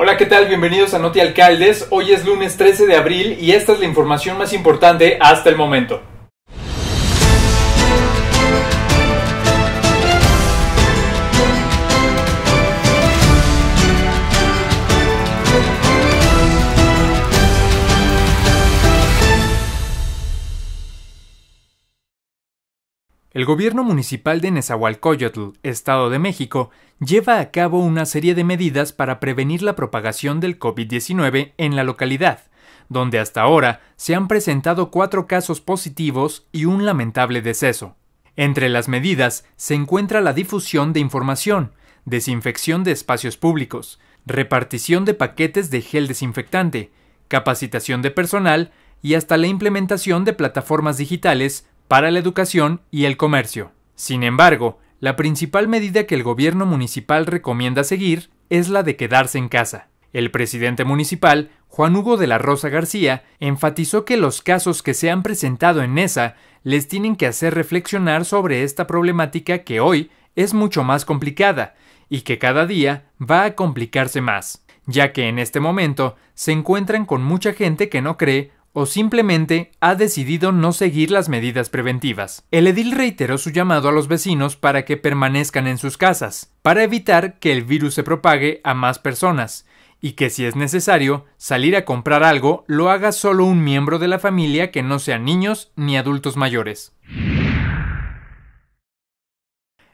Hola, ¿qué tal? Bienvenidos a Noti Alcaldes. Hoy es lunes 13 de abril y esta es la información más importante hasta el momento. El gobierno municipal de Nezahualcóyotl, Estado de México, lleva a cabo una serie de medidas para prevenir la propagación del COVID-19 en la localidad, donde hasta ahora se han presentado cuatro casos positivos y un lamentable deceso. Entre las medidas se encuentra la difusión de información, desinfección de espacios públicos, repartición de paquetes de gel desinfectante, capacitación de personal y hasta la implementación de plataformas digitales para la educación y el comercio. Sin embargo, la principal medida que el gobierno municipal recomienda seguir es la de quedarse en casa. El presidente municipal, Juan Hugo de la Rosa García, enfatizó que los casos que se han presentado en ESA les tienen que hacer reflexionar sobre esta problemática que hoy es mucho más complicada y que cada día va a complicarse más, ya que en este momento se encuentran con mucha gente que no cree o simplemente ha decidido no seguir las medidas preventivas. El edil reiteró su llamado a los vecinos para que permanezcan en sus casas, para evitar que el virus se propague a más personas, y que si es necesario salir a comprar algo lo haga solo un miembro de la familia que no sean niños ni adultos mayores.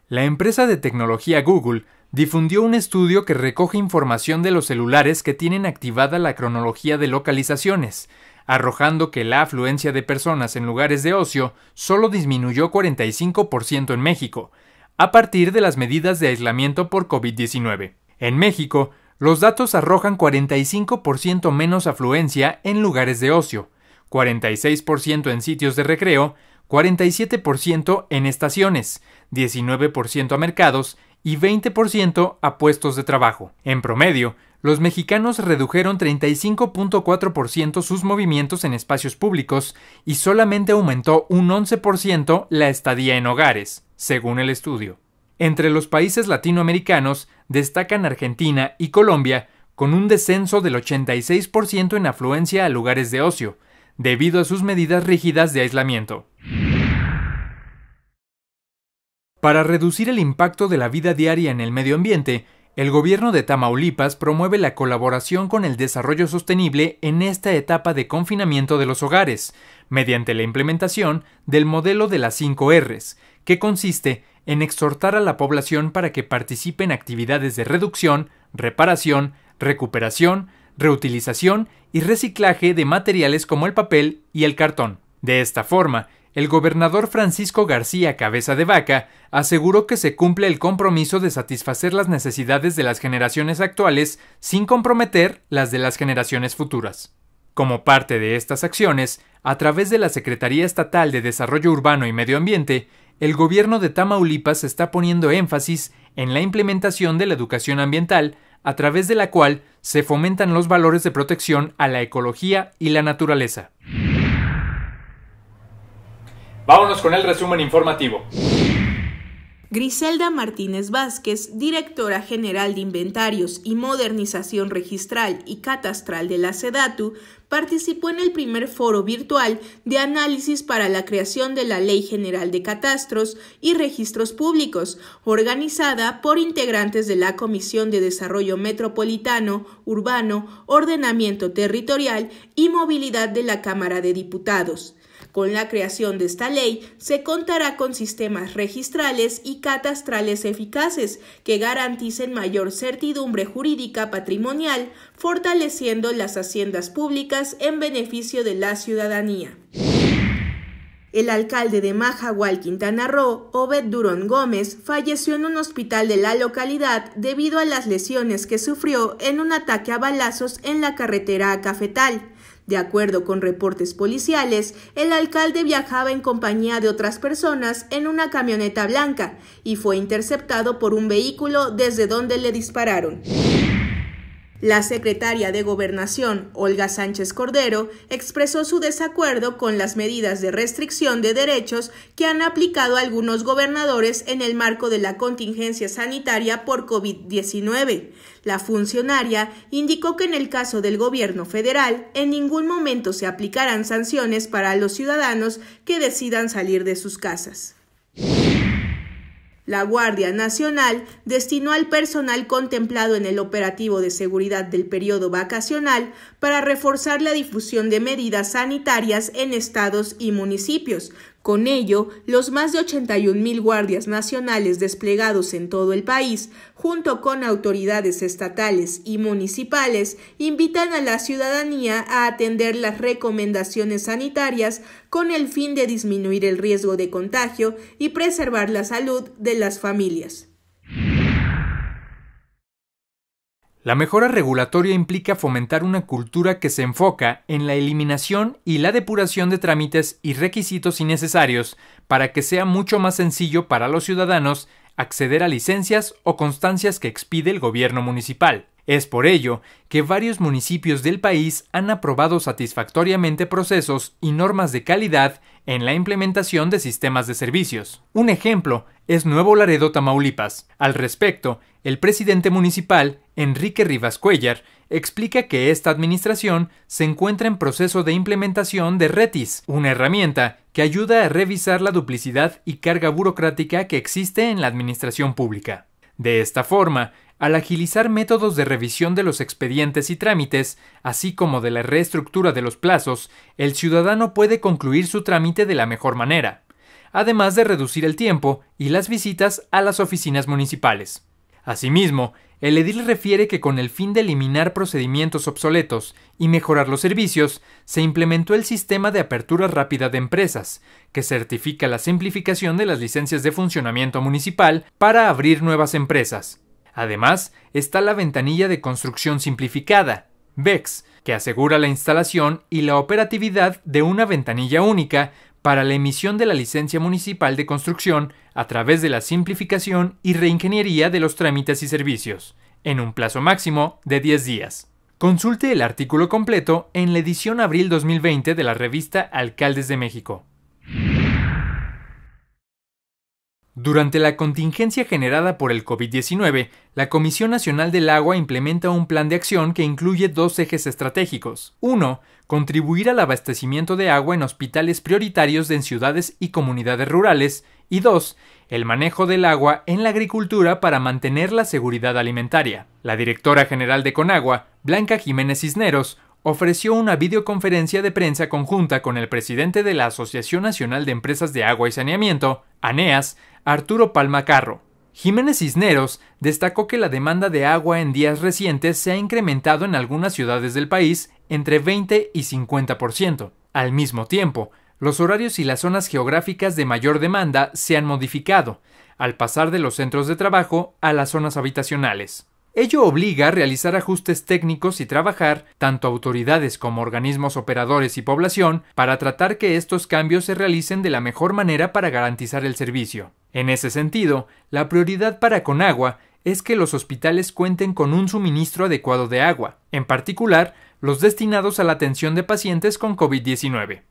La empresa de tecnología Google difundió un estudio que recoge información de los celulares que tienen activada la cronología de localizaciones, arrojando que la afluencia de personas en lugares de ocio solo disminuyó 45% en México, a partir de las medidas de aislamiento por COVID-19. En México, los datos arrojan 45% menos afluencia en lugares de ocio, 46% en sitios de recreo, 47% en estaciones, 19% a mercados y 20% a puestos de trabajo. En promedio, los mexicanos redujeron 35.4% sus movimientos en espacios públicos y solamente aumentó un 11% la estadía en hogares, según el estudio. Entre los países latinoamericanos destacan Argentina y Colombia, con un descenso del 86% en afluencia a lugares de ocio, debido a sus medidas rígidas de aislamiento. Para reducir el impacto de la vida diaria en el medio ambiente, el gobierno de Tamaulipas promueve la colaboración con el desarrollo sostenible en esta etapa de confinamiento de los hogares, mediante la implementación del modelo de las 5 Rs, que consiste en exhortar a la población para que participe en actividades de reducción, reparación, recuperación, reutilización y reciclaje de materiales como el papel y el cartón. De esta forma, el gobernador Francisco García Cabeza de Vaca aseguró que se cumple el compromiso de satisfacer las necesidades de las generaciones actuales sin comprometer las de las generaciones futuras. Como parte de estas acciones, a través de la Secretaría Estatal de Desarrollo Urbano y Medio Ambiente, el gobierno de Tamaulipas está poniendo énfasis en la implementación de la educación ambiental, a través de la cual se fomentan los valores de protección a la ecología y la naturaleza. Vámonos con el resumen informativo. Griselda Martínez Vázquez, directora general de Inventarios y Modernización Registral y Catastral de la SEDATU, participó en el primer foro virtual de análisis para la creación de la Ley General de Catastros y Registros Públicos, organizada por integrantes de la Comisión de Desarrollo Metropolitano, Urbano, Ordenamiento Territorial y Movilidad de la Cámara de Diputados. Con la creación de esta ley, se contará con sistemas registrales y catastrales eficaces que garanticen mayor certidumbre jurídica patrimonial, fortaleciendo las haciendas públicas en beneficio de la ciudadanía. El alcalde de Maja, Quintana Roo, Obed Durón Gómez, falleció en un hospital de la localidad debido a las lesiones que sufrió en un ataque a balazos en la carretera a Cafetal. De acuerdo con reportes policiales, el alcalde viajaba en compañía de otras personas en una camioneta blanca y fue interceptado por un vehículo desde donde le dispararon. La secretaria de Gobernación, Olga Sánchez Cordero, expresó su desacuerdo con las medidas de restricción de derechos que han aplicado algunos gobernadores en el marco de la contingencia sanitaria por COVID-19. La funcionaria indicó que en el caso del gobierno federal, en ningún momento se aplicarán sanciones para los ciudadanos que decidan salir de sus casas. La Guardia Nacional destinó al personal contemplado en el operativo de seguridad del periodo vacacional para reforzar la difusión de medidas sanitarias en estados y municipios, con ello, los más de 81 mil guardias nacionales desplegados en todo el país, junto con autoridades estatales y municipales, invitan a la ciudadanía a atender las recomendaciones sanitarias con el fin de disminuir el riesgo de contagio y preservar la salud de las familias. La mejora regulatoria implica fomentar una cultura que se enfoca en la eliminación y la depuración de trámites y requisitos innecesarios para que sea mucho más sencillo para los ciudadanos acceder a licencias o constancias que expide el gobierno municipal. Es por ello que varios municipios del país han aprobado satisfactoriamente procesos y normas de calidad en la implementación de sistemas de servicios. Un ejemplo es Nuevo Laredo, Tamaulipas. Al respecto, el presidente municipal, Enrique Rivas Cuellar, explica que esta administración se encuentra en proceso de implementación de Retis, una herramienta que ayuda a revisar la duplicidad y carga burocrática que existe en la administración pública. De esta forma, al agilizar métodos de revisión de los expedientes y trámites, así como de la reestructura de los plazos, el ciudadano puede concluir su trámite de la mejor manera, además de reducir el tiempo y las visitas a las oficinas municipales. Asimismo, el edil refiere que con el fin de eliminar procedimientos obsoletos y mejorar los servicios, se implementó el sistema de apertura rápida de empresas, que certifica la simplificación de las licencias de funcionamiento municipal para abrir nuevas empresas, Además, está la ventanilla de construcción simplificada, VEX, que asegura la instalación y la operatividad de una ventanilla única para la emisión de la licencia municipal de construcción a través de la simplificación y reingeniería de los trámites y servicios, en un plazo máximo de 10 días. Consulte el artículo completo en la edición abril 2020 de la revista Alcaldes de México. Durante la contingencia generada por el COVID-19, la Comisión Nacional del Agua implementa un plan de acción que incluye dos ejes estratégicos. Uno, Contribuir al abastecimiento de agua en hospitales prioritarios en ciudades y comunidades rurales. Y dos, El manejo del agua en la agricultura para mantener la seguridad alimentaria. La directora general de Conagua, Blanca Jiménez Cisneros, ofreció una videoconferencia de prensa conjunta con el presidente de la Asociación Nacional de Empresas de Agua y Saneamiento, ANEAS, Arturo Palma Carro. Jiménez Cisneros destacó que la demanda de agua en días recientes se ha incrementado en algunas ciudades del país entre 20 y 50%. Al mismo tiempo, los horarios y las zonas geográficas de mayor demanda se han modificado, al pasar de los centros de trabajo a las zonas habitacionales. Ello obliga a realizar ajustes técnicos y trabajar, tanto autoridades como organismos operadores y población, para tratar que estos cambios se realicen de la mejor manera para garantizar el servicio. En ese sentido, la prioridad para Conagua es que los hospitales cuenten con un suministro adecuado de agua, en particular los destinados a la atención de pacientes con COVID-19.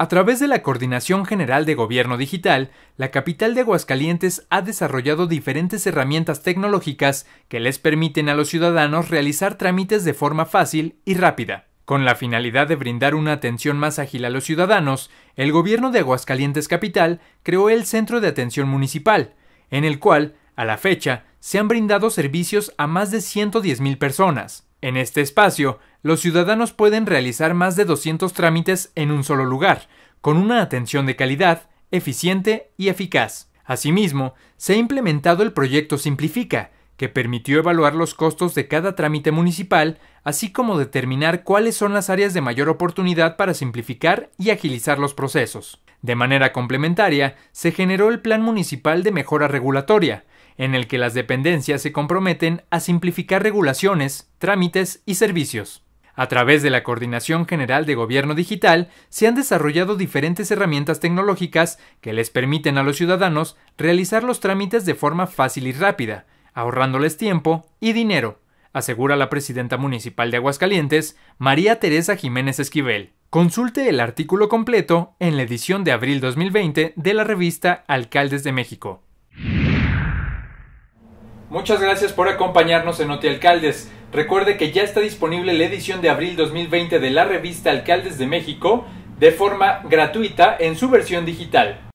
A través de la Coordinación General de Gobierno Digital, la capital de Aguascalientes ha desarrollado diferentes herramientas tecnológicas que les permiten a los ciudadanos realizar trámites de forma fácil y rápida. Con la finalidad de brindar una atención más ágil a los ciudadanos, el gobierno de Aguascalientes Capital creó el Centro de Atención Municipal, en el cual, a la fecha, se han brindado servicios a más de 110.000 personas. En este espacio, los ciudadanos pueden realizar más de 200 trámites en un solo lugar, con una atención de calidad, eficiente y eficaz. Asimismo, se ha implementado el proyecto Simplifica, que permitió evaluar los costos de cada trámite municipal, así como determinar cuáles son las áreas de mayor oportunidad para simplificar y agilizar los procesos. De manera complementaria, se generó el Plan Municipal de Mejora Regulatoria, en el que las dependencias se comprometen a simplificar regulaciones, trámites y servicios. A través de la Coordinación General de Gobierno Digital se han desarrollado diferentes herramientas tecnológicas que les permiten a los ciudadanos realizar los trámites de forma fácil y rápida, ahorrándoles tiempo y dinero, asegura la presidenta municipal de Aguascalientes, María Teresa Jiménez Esquivel. Consulte el artículo completo en la edición de abril 2020 de la revista Alcaldes de México. Muchas gracias por acompañarnos en Oti Alcaldes. Recuerde que ya está disponible la edición de abril 2020 de la revista Alcaldes de México de forma gratuita en su versión digital.